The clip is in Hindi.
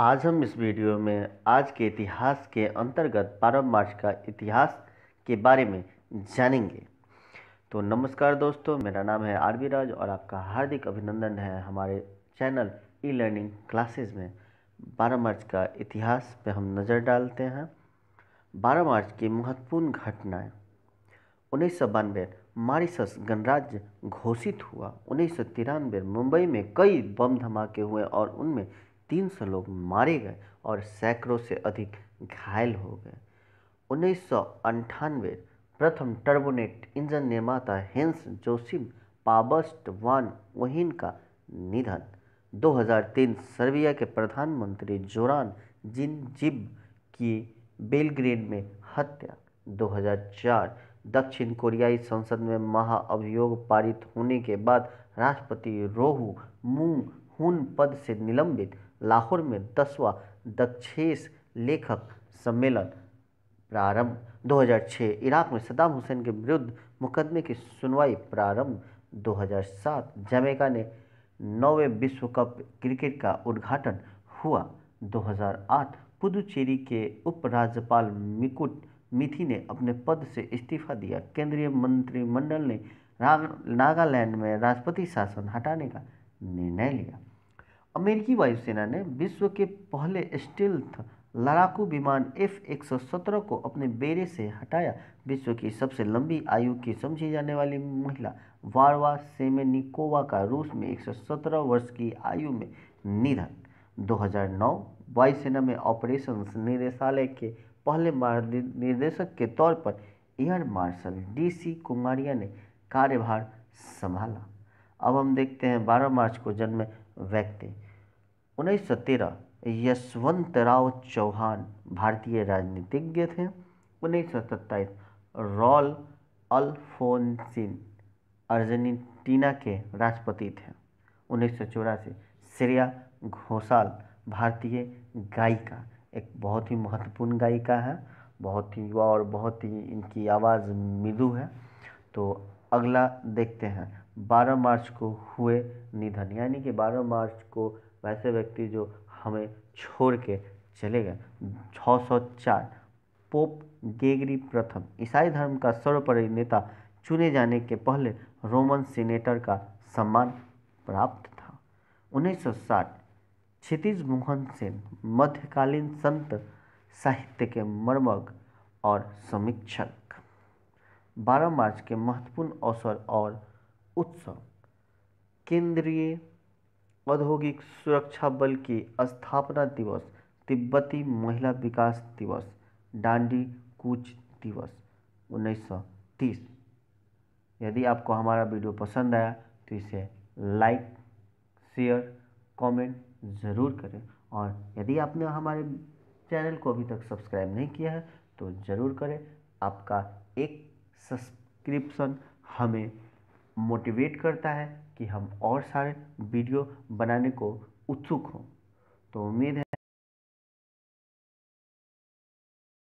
आज हम इस वीडियो में आज के इतिहास के अंतर्गत बारह मार्च का इतिहास के बारे में जानेंगे तो नमस्कार दोस्तों मेरा नाम है बी राज और आपका हार्दिक अभिनंदन है हमारे चैनल ई लर्निंग क्लासेस में बारह मार्च का इतिहास पे हम नज़र डालते हैं बारह मार्च की महत्वपूर्ण घटनाएं उन्नीस सौ बानवे मारिसस गणराज्य घोषित हुआ उन्नीस सौ तिरानवे मुंबई में कई बम धमाके हुए और उनमें तीन सौ लोग मारे गए और सैकड़ों से अधिक घायल हो गए उन्नीस प्रथम टर्बोनेट इंजन निर्माता Hans Joachim Pabst von Ohain का निधन 2003 सर्बिया के प्रधानमंत्री जोरान जिन जिब की बेलग्रेड में हत्या 2004 दक्षिण कोरियाई संसद में महाअभियोग पारित होने के बाद राष्ट्रपति रोहू मुंग हुन पद से निलंबित लाहौर में दसवां दक्षेस लेखक सम्मेलन प्रारंभ 2006 इराक में सदाम हुसैन के विरुद्ध मुकदमे की सुनवाई प्रारंभ 2007 जमैका ने नौवे विश्व कप क्रिकेट का उद्घाटन हुआ 2008 पुदुचेरी के उपराज्यपाल मिकुट मिथी ने अपने पद से इस्तीफा दिया केंद्रीय मंत्रिमंडल ने नागालैंड में राष्ट्रपति शासन हटाने का निर्णय लिया अमेरिकी वायुसेना ने विश्व के पहले स्टील्थ लड़ाकू विमान एफ एक को अपने बेड़े से हटाया विश्व की सबसे लंबी आयु की समझी जाने वाली महिला वारवा सेमेनिकोवा का रूस में 117 वर्ष की आयु में निधन 2009 वायुसेना में ऑपरेशन निदेशालय के पहले निर्देशक के तौर पर एयर मार्शल डीसी कुमारिया ने कार्यभार संभाला अब हम देखते हैं 12 मार्च को जन्मे व्यक्ति उन्नीस सौ तेरह यशवंतराव चौहान भारतीय राजनीतिज्ञ थे उन्नीस सौ सत्ताईस रॉल अल्फोंसिन अर्जेंटीना के राष्ट्रपति थे उन्नीस सौ चौरासी श्रेया घोषाल भारतीय गायिका एक बहुत ही महत्वपूर्ण गायिका है बहुत ही और बहुत ही इनकी आवाज़ मृदु है तो अगला देखते हैं 12 मार्च को हुए निधन यानी कि 12 मार्च को वैसे व्यक्ति जो हमें छोड़ के चले गए 604 पोप गेगरी प्रथम ईसाई धर्म का सर्वोपरि नेता चुने जाने के पहले रोमन सीनेटर का सम्मान प्राप्त था 1960 क्षितिज मोहन सेन मध्यकालीन संत साहित्य के मर्मज्ञ और समीक्षक 12 मार्च के महत्वपूर्ण अवसर और उत्सव केंद्रीय औद्योगिक सुरक्षा बल की स्थापना दिवस तिब्बती महिला विकास दिवस डांडी कूच दिवस 1930 यदि आपको हमारा वीडियो पसंद आया तो इसे लाइक शेयर कमेंट ज़रूर करें और यदि आपने हमारे चैनल को अभी तक सब्सक्राइब नहीं किया है तो ज़रूर करें आपका एक सब्सक्रिप्शन हमें मोटिवेट करता है कि हम और सारे वीडियो बनाने को उत्सुक हों तो उम्मीद है